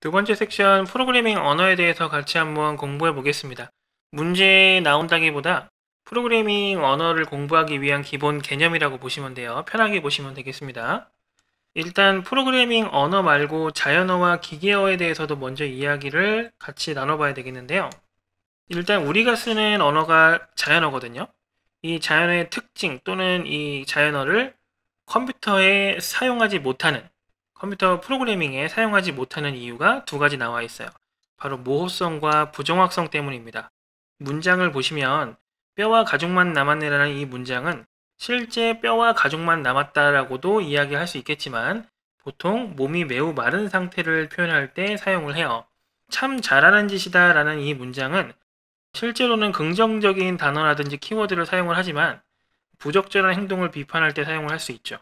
두 번째 섹션 프로그래밍 언어에 대해서 같이 한번 공부해 보겠습니다. 문제 나온다기보다 프로그래밍 언어를 공부하기 위한 기본 개념이라고 보시면 돼요. 편하게 보시면 되겠습니다. 일단 프로그래밍 언어 말고 자연어와 기계어에 대해서도 먼저 이야기를 같이 나눠봐야 되겠는데요. 일단 우리가 쓰는 언어가 자연어거든요. 이 자연어의 특징 또는 이 자연어를 컴퓨터에 사용하지 못하는 컴퓨터 프로그래밍에 사용하지 못하는 이유가 두 가지 나와 있어요. 바로 모호성과 부정확성 때문입니다. 문장을 보시면 뼈와 가죽만 남았네라는 이 문장은 실제 뼈와 가죽만 남았다라고도 이야기할 수 있겠지만 보통 몸이 매우 마른 상태를 표현할 때 사용을 해요. 참 잘하는 짓이다 라는 이 문장은 실제로는 긍정적인 단어라든지 키워드를 사용을 하지만 부적절한 행동을 비판할 때 사용을 할 수 있죠.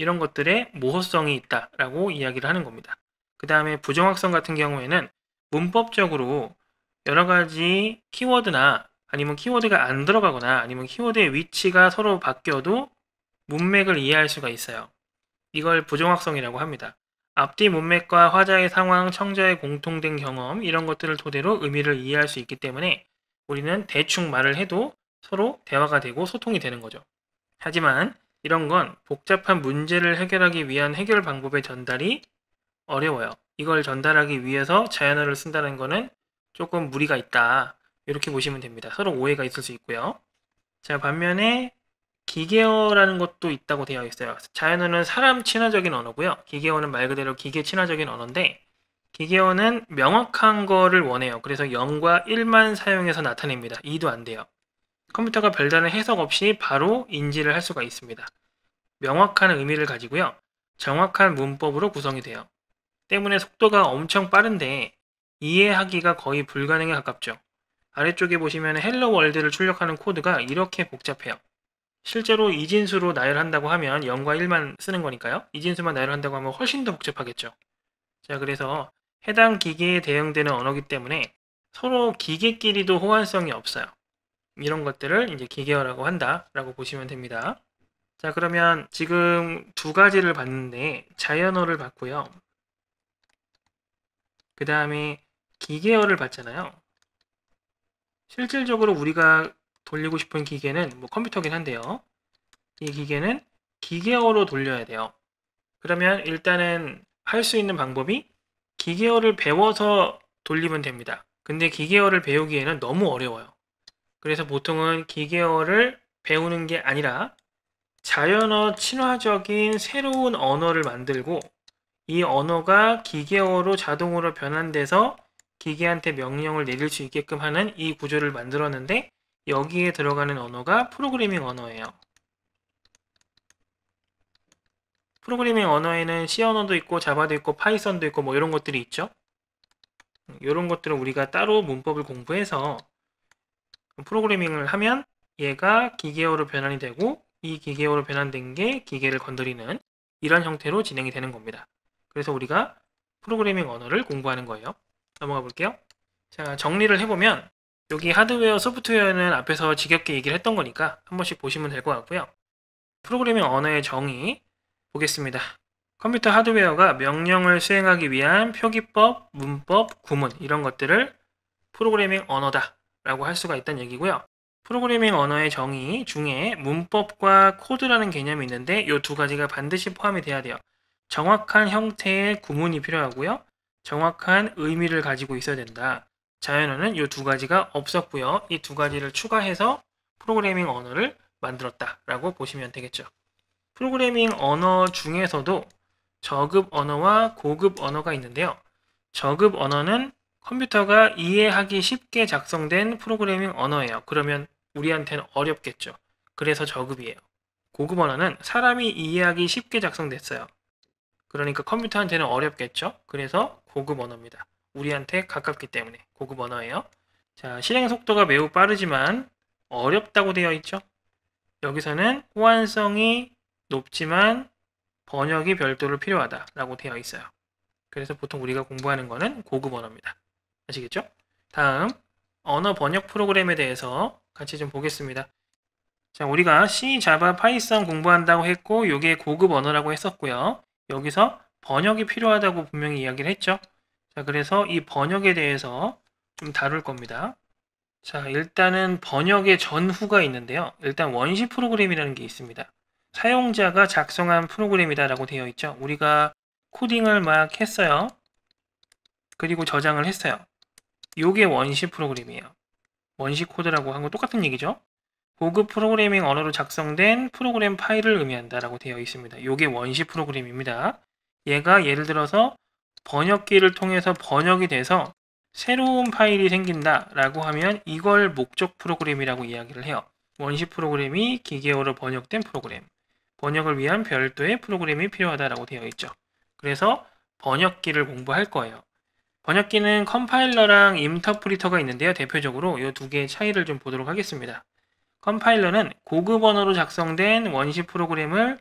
이런 것들의 모호성이 있다라고 이야기를 하는 겁니다. 그 다음에 부정확성 같은 경우에는 문법적으로 여러 가지 키워드나 아니면 키워드가 안 들어가거나 아니면 키워드의 위치가 서로 바뀌어도 문맥을 이해할 수가 있어요. 이걸 부정확성이라고 합니다. 앞뒤 문맥과 화자의 상황, 청자의 공통된 경험 이런 것들을 토대로 의미를 이해할 수 있기 때문에 우리는 대충 말을 해도 서로 대화가 되고 소통이 되는 거죠. 하지만 이런 건 복잡한 문제를 해결하기 위한 해결 방법의 전달이 어려워요. 이걸 전달하기 위해서 자연어를 쓴다는 거는 조금 무리가 있다. 이렇게 보시면 됩니다. 서로 오해가 있을 수 있고요. 자, 반면에 기계어라는 것도 있다고 되어 있어요. 자연어는 사람 친화적인 언어고요. 기계어는 말 그대로 기계 친화적인 언어인데 기계어는 명확한 거를 원해요. 그래서 0과 1만 사용해서 나타냅니다. 2도 안 돼요. 컴퓨터가 별다른 해석 없이 바로 인지를 할 수가 있습니다. 명확한 의미를 가지고요. 정확한 문법으로 구성이 돼요. 때문에 속도가 엄청 빠른데 이해하기가 거의 불가능에 가깝죠. 아래쪽에 보시면 헬로 월드를 출력하는 코드가 이렇게 복잡해요. 실제로 이진수로 나열한다고 하면 0과 1만 쓰는 거니까요. 이진수만 나열한다고 하면 훨씬 더 복잡하겠죠. 자, 그래서 해당 기기에 대응되는 언어기 때문에 서로 기계끼리도 호환성이 없어요. 이런 것들을 이제 기계화라고 한다라고 보시면 됩니다. 자, 그러면 지금 두 가지를 봤는데 자연어를 봤고요. 그 다음에 기계어를 봤잖아요. 실질적으로 우리가 돌리고 싶은 기계는 뭐 컴퓨터긴 한데요. 이 기계는 기계어로 돌려야 돼요. 그러면 일단은 할 수 있는 방법이 기계어를 배워서 돌리면 됩니다. 근데 기계어를 배우기에는 너무 어려워요. 그래서 보통은 기계어를 배우는 게 아니라 자연어 친화적인 새로운 언어를 만들고 이 언어가 기계어로 자동으로 변환돼서 기계한테 명령을 내릴 수 있게끔 하는 이 구조를 만들었는데 여기에 들어가는 언어가 프로그래밍 언어예요. 프로그래밍 언어에는 C 언어도 있고 자바도 있고 파이썬도 있고 뭐 이런 것들이 있죠. 이런 음, 것들을 우리가 따로 문법을 공부해서 프로그래밍을 하면 얘가 기계어로 변환이 되고 이 기계어로 변환된 게 기계를 건드리는 이런 형태로 진행이 되는 겁니다. 그래서 우리가 프로그래밍 언어를 공부하는 거예요. 넘어가 볼게요. 자, 정리를 해보면 여기 하드웨어, 소프트웨어는 앞에서 지겹게 얘기를 했던 거니까 한 번씩 보시면 될 것 같고요. 프로그래밍 언어의 정의 보겠습니다. 컴퓨터 하드웨어가 명령을 수행하기 위한 표기법, 문법, 구문 이런 것들을 프로그래밍 언어다 라고 할 수가 있다는 얘기고요. 프로그래밍 언어의 정의 중에 문법과 코드라는 개념이 있는데 이 두 가지가 반드시 포함이 돼야 돼요. 정확한 형태의 구문이 필요하고요. 정확한 의미를 가지고 있어야 된다. 자연어는 이 두 가지가 없었고요. 이 두 가지를 추가해서 프로그래밍 언어를 만들었다라고 보시면 되겠죠. 프로그래밍 언어 중에서도 저급 언어와 고급 언어가 있는데요. 저급 언어는 컴퓨터가 이해하기 쉽게 작성된 프로그래밍 언어예요. 그러면 우리한테는 어렵겠죠. 그래서 저급이에요. 고급 언어는 사람이 이해하기 쉽게 작성됐어요. 그러니까 컴퓨터한테는 어렵겠죠. 그래서 고급 언어입니다. 우리한테 가깝기 때문에 고급 언어예요. 자, 실행 속도가 매우 빠르지만 어렵다고 되어 있죠. 여기서는 호환성이 높지만 번역이 별도로 필요하다라고 되어 있어요. 그래서 보통 우리가 공부하는 거는 고급 언어입니다. 아시겠죠? 다음 언어 번역 프로그램에 대해서 같이 좀 보겠습니다. 자, 우리가 C, 자바, 파이썬 공부한다고 했고 이게 고급 언어라고 했었고요. 여기서 번역이 필요하다고 분명히 이야기를 했죠. 자, 그래서 이 번역에 대해서 좀 다룰 겁니다. 자, 일단은 번역의 전후가 있는데요. 일단 원시 프로그램이라는 게 있습니다. 사용자가 작성한 프로그램이다라고 되어 있죠. 우리가 코딩을 막 했어요. 그리고 저장을 했어요. 요게 원시 프로그램이에요. 원시 코드라고 한 건 똑같은 얘기죠. 고급 프로그래밍 언어로 작성된 프로그램 파일을 의미한다라고 되어 있습니다. 요게 원시 프로그램입니다. 얘가 예를 들어서 번역기를 통해서 번역이 돼서 새로운 파일이 생긴다라고 하면 이걸 목적 프로그램이라고 이야기를 해요. 원시 프로그램이 기계어로 번역된 프로그램. 번역을 위한 별도의 프로그램이 필요하다라고 되어 있죠. 그래서 번역기를 공부할 거예요. 번역기는 컴파일러랑 인터프리터가 있는데요. 대표적으로 이 두 개의 차이를 좀 보도록 하겠습니다. 컴파일러는 고급 언어로 작성된 원시 프로그램을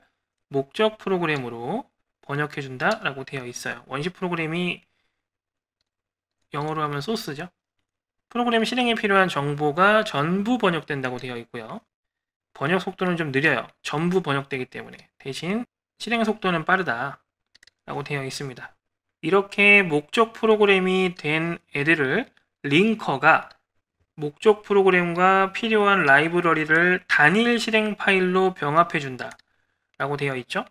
목적 프로그램으로 번역해준다 라고 되어 있어요. 원시 프로그램이 영어로 하면 소스죠. 프로그램 실행에 필요한 정보가 전부 번역된다고 되어 있고요. 번역 속도는 좀 느려요. 전부 번역되기 때문에. 대신 실행 속도는 빠르다 라고 되어 있습니다. 이렇게 목적 프로그램이 된 애들을 링커가 목적 프로그램과 필요한 라이브러리를 단일 실행 파일로 병합해준다 라고 되어 있죠.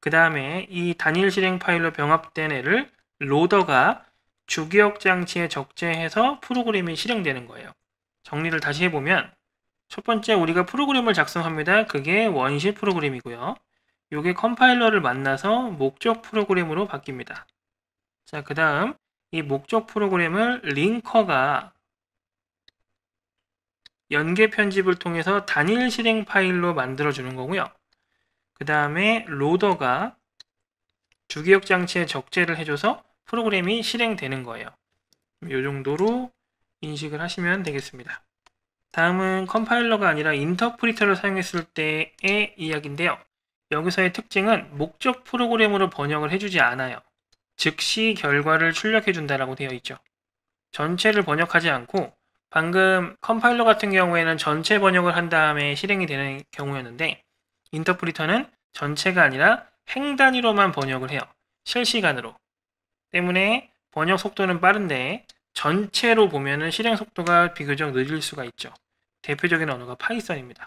그 다음에 이 단일 실행 파일로 병합된 애를 로더가 주기억 장치에 적재해서 프로그램이 실행되는 거예요. 정리를 다시 해보면 첫 번째 우리가 프로그램을 작성합니다. 그게 원시 프로그램이고요. 요게 컴파일러를 만나서 목적 프로그램으로 바뀝니다. 자, 그 다음 이 목적 프로그램을 링커가 연계 편집을 통해서 단일 실행 파일로 만들어주는 거고요. 그 다음에 로더가 주기억 장치에 적재를 해줘서 프로그램이 실행되는 거예요. 이 정도로 인식을 하시면 되겠습니다. 다음은 컴파일러가 아니라 인터프리터를 사용했을 때의 이야기인데요. 여기서의 특징은 목적 프로그램으로 번역을 해주지 않아요. 즉시 결과를 출력해 준다라고 되어 있죠. 전체를 번역하지 않고 방금 컴파일러 같은 경우에는 전체 번역을 한 다음에 실행이 되는 경우였는데 인터프리터는 전체가 아니라 행 단위로만 번역을 해요. 실시간으로. 때문에 번역 속도는 빠른데 전체로 보면은 실행 속도가 비교적 느릴 수가 있죠. 대표적인 언어가 파이썬입니다.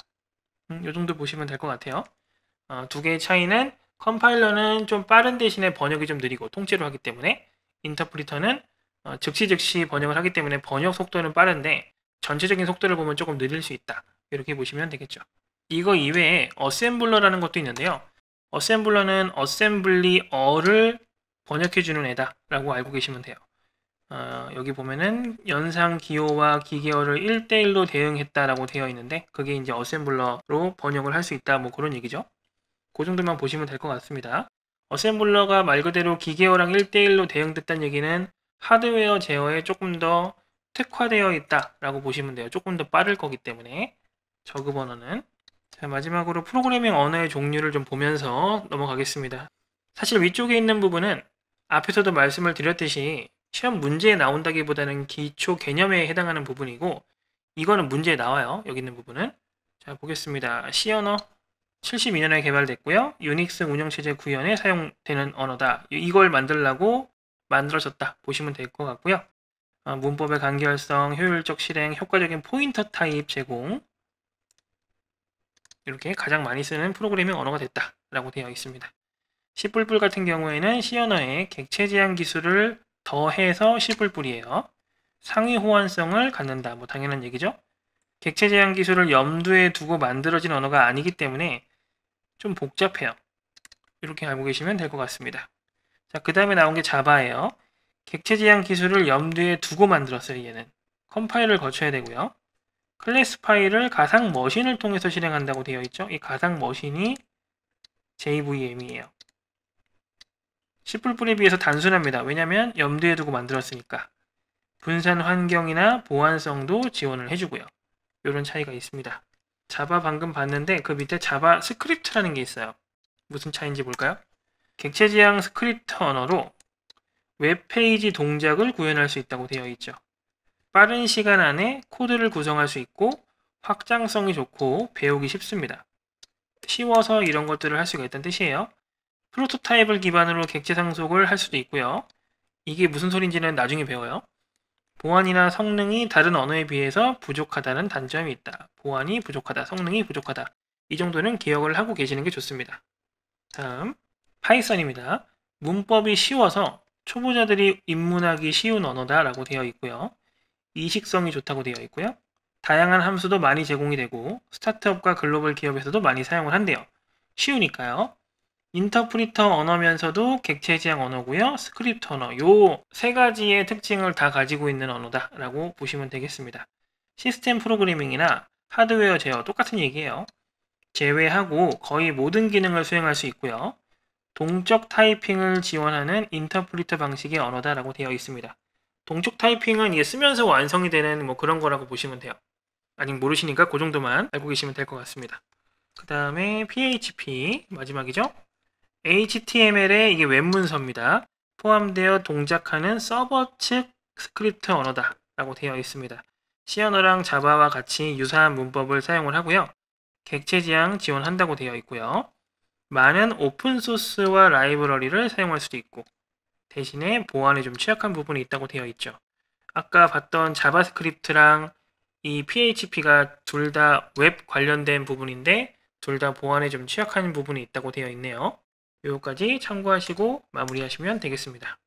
음, 이 정도 보시면 될 것 같아요. 어, 두 개의 차이는 컴파일러는 좀 빠른 대신에 번역이 좀 느리고 통째로 하기 때문에 인터프리터는 어, 즉시 즉시 번역을 하기 때문에 번역 속도는 빠른데 전체적인 속도를 보면 조금 느릴 수 있다. 이렇게 보시면 되겠죠. 이거 이외에 어셈블러라는 것도 있는데요. 어셈블러는 어셈블리 어를 번역해주는 애다 라고 알고 계시면 돼요. 어, 여기 보면은 연상 기호와 기계어를 1대1로 대응했다라고 되어 있는데 그게 이제 어셈블러로 번역을 할 수 있다 뭐 그런 얘기죠. 그 정도만 보시면 될 것 같습니다. 어셈블러가 말 그대로 기계어랑 1대1로 대응됐다는 얘기는 하드웨어 제어에 조금 더 특화되어 있다라고 보시면 돼요. 조금 더 빠를 거기 때문에 저그번호는 자, 마지막으로 프로그래밍 언어의 종류를 좀 보면서 넘어가겠습니다. 사실 위쪽에 있는 부분은 앞에서도 말씀을 드렸듯이 시험 문제에 나온다기보다는 기초 개념에 해당하는 부분이고 이거는 문제에 나와요. 여기 있는 부분은 자 보겠습니다. C 언어 72년에 개발됐고요. 유닉스 운영체제 구현에 사용되는 언어다. 이걸 만들라고 만들어졌다. 보시면 될 것 같고요. 어, 문법의 간결성, 효율적 실행, 효과적인 포인터 타입 제공 이렇게 가장 많이 쓰는 프로그래밍 언어가 됐다 라고 되어 있습니다. C++ 같은 경우에는 C 언어에 객체 제한 기술을 더해서 C++이에요. 상위 호환성을 갖는다. 뭐 당연한 얘기죠. 객체 제한 기술을 염두에 두고 만들어진 언어가 아니기 때문에 좀 복잡해요. 이렇게 알고 계시면 될 것 같습니다. 자, 그 다음에 나온 게 자바예요. 객체 제한 기술을 염두에 두고 만들었어요, 얘는. 컴파일을 거쳐야 되고요. 클래스 파일을 가상 머신을 통해서 실행한다고 되어 있죠. 이 가상 머신이 JVM이에요. C++에 비해서 단순합니다. 왜냐하면 염두에 두고 만들었으니까. 분산 환경이나 보안성도 지원을 해주고요. 이런 차이가 있습니다. 자바 방금 봤는데 그 밑에 자바 스크립트라는 게 있어요. 무슨 차이인지 볼까요? 객체지향 스크립트 언어로 웹페이지 동작을 구현할 수 있다고 되어 있죠. 빠른 시간 안에 코드를 구성할 수 있고 확장성이 좋고 배우기 쉽습니다. 쉬워서 이런 것들을 할 수가 있다는 뜻이에요. 프로토타입을 기반으로 객체 상속을 할 수도 있고요. 이게 무슨 소리인지는 나중에 배워요. 보안이나 성능이 다른 언어에 비해서 부족하다는 단점이 있다. 보안이 부족하다. 성능이 부족하다. 이 정도는 기억을 하고 계시는 게 좋습니다. 다음, 파이썬입니다. 문법이 쉬워서 초보자들이 입문하기 쉬운 언어다라고 되어 있고요. 이식성이 좋다고 되어 있고요. 다양한 함수도 많이 제공이 되고 스타트업과 글로벌 기업에서도 많이 사용을 한대요. 쉬우니까요. 인터프리터 언어면서도 객체 지향 언어고요. 스크립트 언어. 요 세 가지의 특징을 다 가지고 있는 언어다라고 보시면 되겠습니다. 시스템 프로그래밍이나 하드웨어 제어 똑같은 얘기예요. 제외하고 거의 모든 기능을 수행할 수 있고요. 동적 타이핑을 지원하는 인터프리터 방식의 언어다라고 되어 있습니다. 동적 타이핑은 이게 쓰면서 완성이 되는 뭐 그런 거라고 보시면 돼요. 아직 모르시니까 그 정도만 알고 계시면 될 것 같습니다. 그 다음에 PHP 마지막이죠. HTML의 이게 웹문서입니다. 포함되어 동작하는 서버 측 스크립트 언어다 라고 되어 있습니다. C 언어랑 자바와 같이 유사한 문법을 사용을 하고요. 객체 지향 지원한다고 되어 있고요. 많은 오픈소스와 라이브러리를 사용할 수도 있고 대신에 보안에 좀 취약한 부분이 있다고 되어 있죠. 아까 봤던 자바스크립트랑 이 PHP가 둘 다 웹 관련된 부분인데 둘 다 보안에 좀 취약한 부분이 있다고 되어 있네요. 요거까지 참고하시고 마무리하시면 되겠습니다.